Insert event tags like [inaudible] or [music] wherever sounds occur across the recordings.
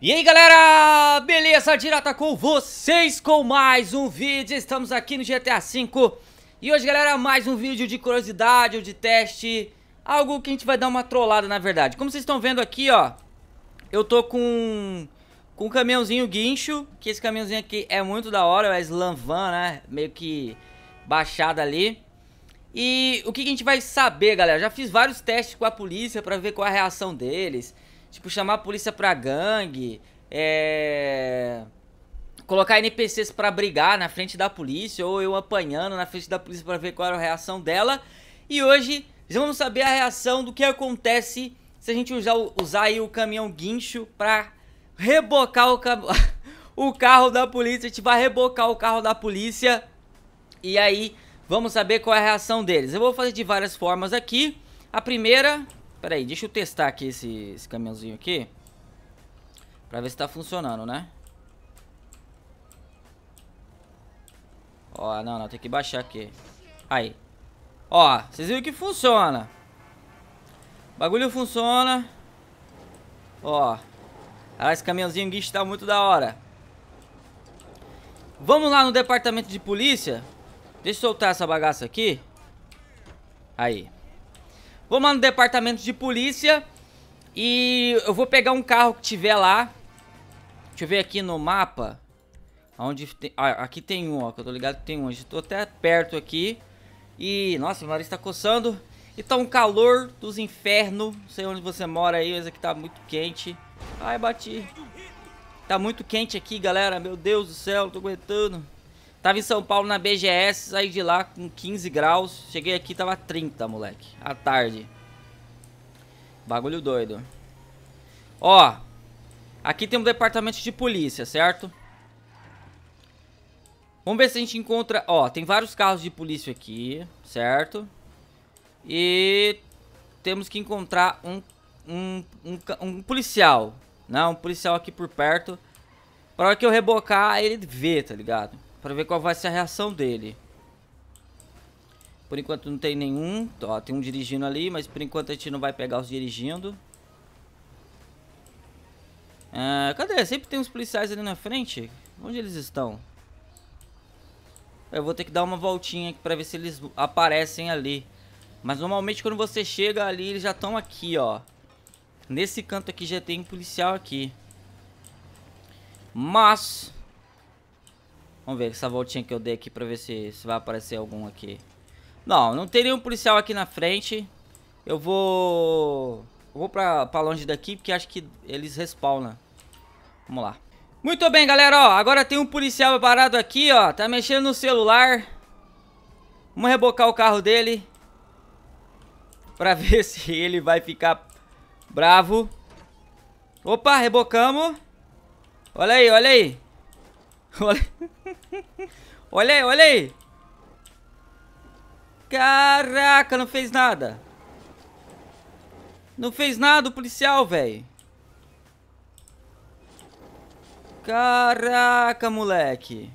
E aí galera, beleza? Direta com vocês com mais um vídeo, estamos aqui no GTA V E hoje galera, mais um vídeo de curiosidade ou de teste Algo que a gente vai dar uma trollada na verdade Como vocês estão vendo aqui ó, eu tô com, com um caminhãozinho guincho Que esse caminhãozinho aqui é muito da hora, é slam van né, meio que baixada ali. E o que, que, a gente vai saber, galera? Já fiz vários testes com a polícia para ver qual a reação deles. Tipo, chamar a polícia pra gangue. É... Colocar NPCs para brigar na frente da polícia. Ou eu apanhando na frente da polícia para ver qual era a reação dela. E hoje já vamos saber a reação do que acontece se a gente usar, usar aí o caminhão guincho pra rebocar o, cam... [laughs] o carro da polícia. A gente vai rebocar o carro da polícia e aí, vamos saber qual é a reação deles. Eu vou fazer de várias formas aqui. A primeira... Peraí, deixa eu testar aqui esse, esse caminhãozinho aqui. Pra ver se tá funcionando, né? Ó, não, não, tem que baixar aqui. Aí. Ó, vocês viram que funciona. O bagulho funciona. Ó. Ah, esse caminhãozinho guincho tá muito da hora. Vamos lá no departamento de polícia Deixa eu soltar essa bagaça aqui. Aí. Vamos lá no departamento de polícia. E eu vou pegar um carro que tiver lá. Deixa eu ver aqui no mapa. Onde tem... Ah, aqui tem um, ó. Que eu tô ligado que tem um. Estou até perto aqui. E... Nossa, o nariz tá coçando. E tá um calor dos infernos. Não sei onde você mora aí, mas aqui tá muito quente. Ai, bati. Tá muito quente aqui, galera. Meu Deus do céu, não tô aguentando. Tava em São Paulo na BGS, saí de lá com 15 graus. Cheguei aqui, tava 30, moleque. À tarde. Bagulho doido. Ó. Aqui tem um departamento de polícia, certo? Vamos ver se a gente encontra... Ó, tem vários carros de polícia aqui, certo? E... Temos que encontrar um... Um, um, um policial, né? Um policial aqui por perto. Pra hora que eu rebocar, ele vê, tá ligado? Pra ver qual vai ser a reação dele. Por enquanto não tem nenhum. Ó, tem um dirigindo ali, mas por enquanto a gente não vai pegar os dirigindo. Ah, cadê? Sempre tem uns policiais ali na frente. Onde eles estão? Eu vou ter que dar uma voltinha aqui pra ver se eles aparecem ali. Mas normalmente quando você chega ali, eles já estão aqui, ó. Nesse canto aqui já tem um policial aqui. Mas, Vamos ver essa voltinha que eu dei aqui pra ver se, se vai aparecer algum aqui. Não, não tem nenhum policial aqui na frente. Eu vou... vou pra, pra longe daqui porque acho que eles respawnam. Vamos lá. Muito bem, galera, ó. Agora tem um policial parado aqui, ó. Tá mexendo no celular. Vamos rebocar o carro dele. Pra [laughs] ver se ele vai ficar bravo. Opa, rebocamos. Olha aí, olha aí. [laughs] Olha... olha aí, olha aí. Caraca, não fez nada. Não fez nada o policial, velho. Caraca, moleque.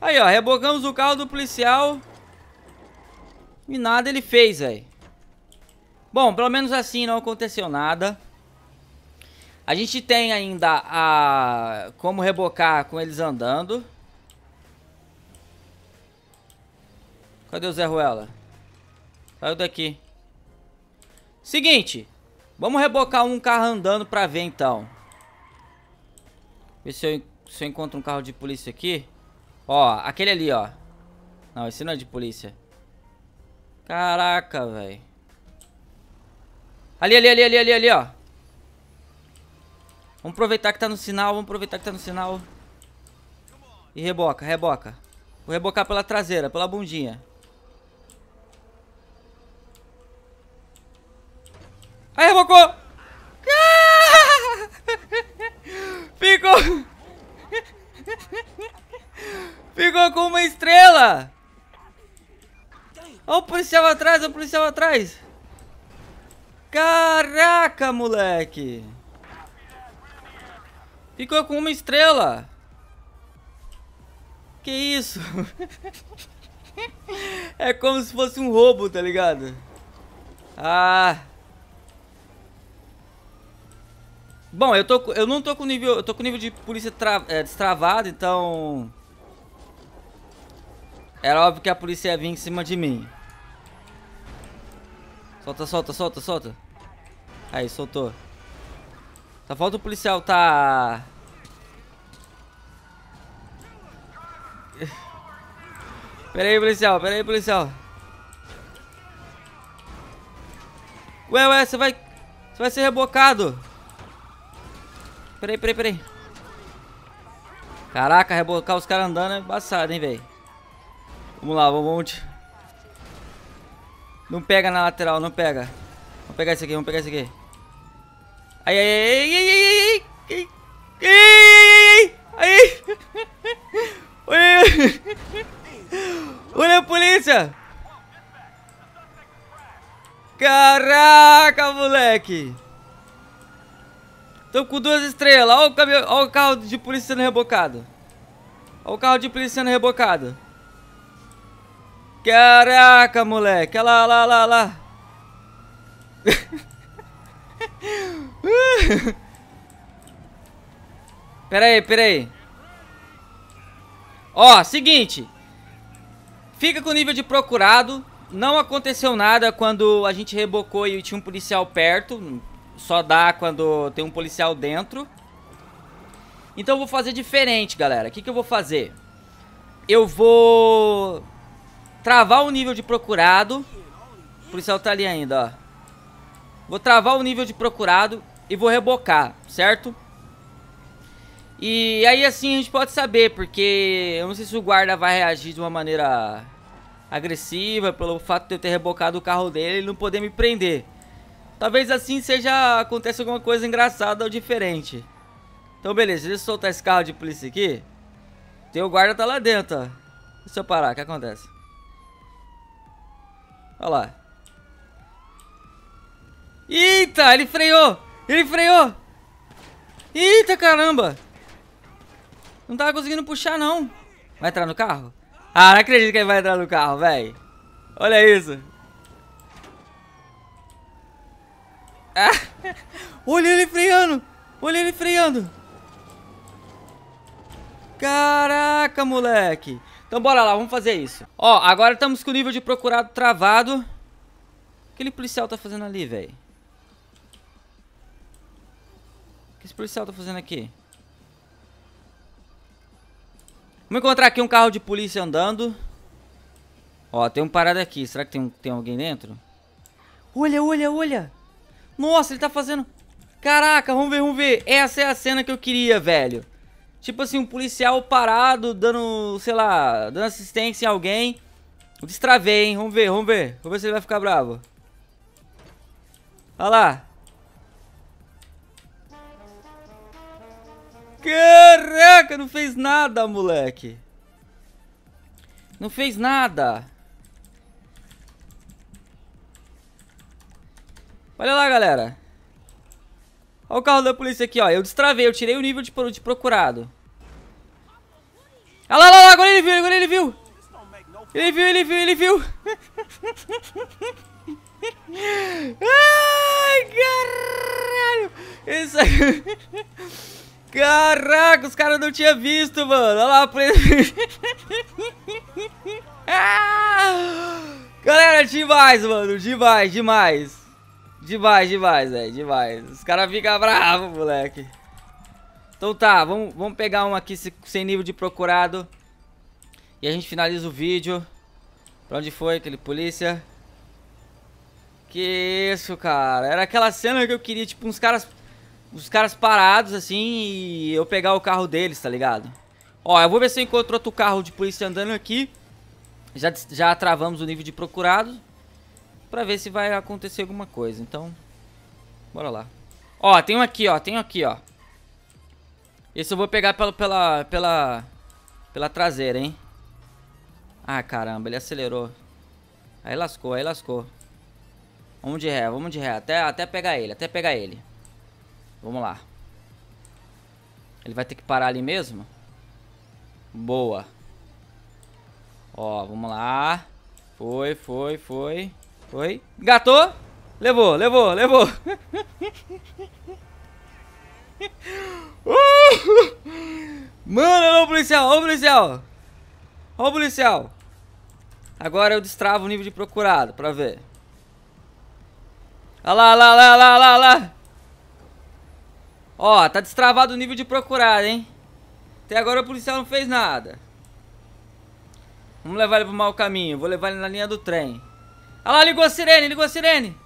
Aí, ó, rebocamos o carro do policial. E nada ele fez, velho. Bom, pelo menos assim não aconteceu nada. A gente tem ainda a como rebocar com eles andando. Cadê o Zé Ruela? Saiu daqui. Seguinte. Vamos rebocar um carro andando pra ver então. Ver se eu, se eu encontro um carro de polícia aqui. Ó, aquele ali, ó. Não, esse não é de polícia. Caraca, velho. Ali, ali, ali, ali, ali, ali, ó. Vamos aproveitar que tá no sinal, vamos aproveitar que tá no sinal. E reboca, reboca. Vou rebocar pela traseira, pela bundinha. Aí, rebocou! Ah! [laughs] Ficou... [laughs] Ficou com uma estrela! Olha o policial atrás, olha o policial atrás! Caraca, moleque! Ficou com uma estrela. Que isso? [laughs] é como se fosse um roubo, tá ligado? Ah. Bom, eu, tô, eu não tô com nível... Eu tô com nível de polícia tra, é, destravado, então... Era óbvio que a polícia ia vir em cima de mim. Solta, solta, solta, solta. Aí, soltou. Só tá, falta o policial tá... [laughs] pera aí, policial, pera aí, policial. Ué, ué, você vai... Você vai ser rebocado. Pera aí, pera aí, pera aí. Caraca, rebocar os caras andando é embaçado, hein, velho. Vamos lá, vamos... Não pega na lateral, não pega. Vamos pegar esse aqui, vamos pegar esse aqui. Ai, ai, ai, ai, ai, ai, ai, ai, ai, ai. Olha a polícia. Caraca, moleque. Tô com duas estrelas. Olha o, caminhão, olha o carro de polícia sendo rebocado. Olha o carro de polícia sendo rebocado. Caraca, moleque. Olha lá, olha lá, olha lá. [laughs] pera aí, pera aí. Ó, seguinte. Fica com o nível de procurado. Não aconteceu nada quando a gente rebocou e tinha um policial perto. Só dá quando tem um policial dentro. Então eu vou fazer diferente, galera. O que, que eu vou fazer? Eu vou... Travar o nível de procurado. O policial tá ali ainda, ó. Vou travar o nível de procurado e vou rebocar, certo? E aí assim a gente pode saber, porque eu não sei se o guarda vai reagir de uma maneira agressiva pelo fato de eu ter rebocado o carro dele e não poder me prender. Talvez assim seja aconteça alguma coisa engraçada ou diferente. Então beleza, deixa eu soltar esse carro de polícia aqui. Tem o guarda tá lá dentro, ó. Deixa eu parar, o que acontece? Olha lá. Eita, ele freou! Ele freou! Eita caramba! Não tava conseguindo puxar, não. Vai entrar no carro? Ah, não acredito que ele vai entrar no carro, velho. Olha isso. Ah, [laughs] olha ele freando. Olha ele freando. Caraca, moleque. Então bora lá, vamos fazer isso. Ó, agora estamos com o nível de procurado travado. O que aquele policial tá fazendo ali, velho? que esse policial tá fazendo aqui? Vamos encontrar aqui um carro de polícia andando. Ó, tem um parado aqui. Será que tem, um, tem alguém dentro? Olha, olha, olha. Nossa, ele tá fazendo... Caraca, vamos ver, vamos ver. Essa é a cena que eu queria, velho. Tipo assim, um policial parado, dando, sei lá, dando assistência em alguém. Destravei, hein? Vamos ver, vamos ver. Vamos ver se ele vai ficar bravo. Olha lá. Caraca, não fez nada, moleque. Não fez nada. Olha lá, galera. Olha o carro da polícia aqui, ó. Eu destravei, eu tirei o nível de, de procurado. Olha lá, olha lá, agora ele viu, agora ele viu. Ele viu, ele viu, ele viu. [laughs] Ai, caralho. Isso. aqui... [laughs] Caraca, os caras não tinham visto, mano. Olha lá. [laughs] Galera, demais, mano. Demais, demais. Demais, demais, velho. Demais. Os caras ficam bravos, moleque. Então tá, vamos, vamos pegar um aqui sem nível de procurado. E a gente finaliza o vídeo. Pra onde foi aquele polícia? Que isso, cara. Era aquela cena que eu queria, tipo, uns caras os caras parados, assim, e eu pegar o carro deles, tá ligado? Ó, eu vou ver se eu encontro outro carro de polícia andando aqui. Já, já travamos o nível de procurado. Pra ver se vai acontecer alguma coisa, então... Bora lá. Ó, tem um aqui, ó, tem um aqui, ó. Esse eu vou pegar pela, pela, pela, pela traseira, hein. Ah, caramba, ele acelerou. Aí lascou, aí lascou. Vamos de ré, vamos de ré, até, até pegar ele, até pegar ele. Vamos lá. Ele vai ter que parar ali mesmo? Boa. Ó, vamos lá. Foi, foi, foi. Foi. Gatou. Levou, levou, levou. [laughs] Uh! Mano, olha o policial, olha o policial. Olha o policial. Agora eu destravo o nível de procurado pra ver. Olha lá, olha lá, olha lá, olha lá, olha lá. Ó, tá destravado o nível de procurado, hein? Até agora o policial não fez nada. Vamos levar ele pro mau caminho. Vou levar ele na linha do trem. Ah lá, ligou a sirene, ligou a sirene.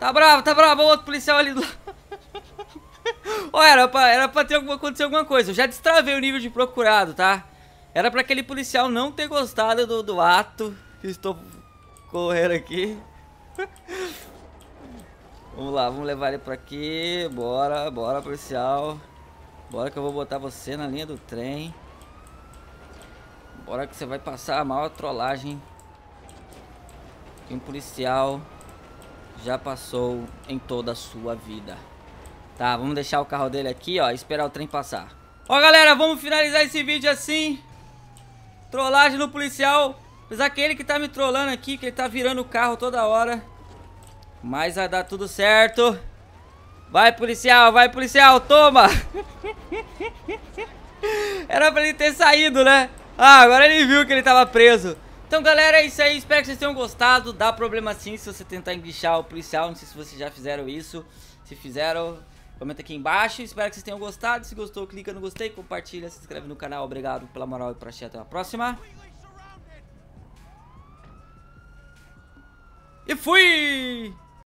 Tá bravo, tá bravo. O outro policial ali do lado. [laughs] Ó, era pra, era pra ter alguma, acontecer alguma coisa. Eu já destravei o nível de procurado, tá? Era pra aquele policial não ter gostado do, do ato que estou correndo aqui. [laughs] Vamos lá, vamos levar ele pra aqui. Bora, bora, policial. Bora que eu vou botar você na linha do trem. Bora que você vai passar a maior trollagem. Que um policial já passou em toda a sua vida. Tá, vamos deixar o carro dele aqui, ó. Esperar o trem passar. Ó, galera, vamos finalizar esse vídeo assim. Trollagem no policial. Apesar que ele que tá me trollando aqui, que ele tá virando o carro toda hora. Mas vai dar tudo certo. Vai, policial, vai, policial, toma! [laughs] Era pra ele ter saído, né? Ah, agora ele viu que ele tava preso. Então, galera, é isso aí. Espero que vocês tenham gostado. Dá problema sim se você tentar enguichar o policial. Não sei se vocês já fizeram isso. Se fizeram, comenta aqui embaixo. Espero que vocês tenham gostado. Se gostou, clica no gostei, compartilha, se inscreve no canal. Obrigado pela moral e pra assistir. Até a próxima. E fui!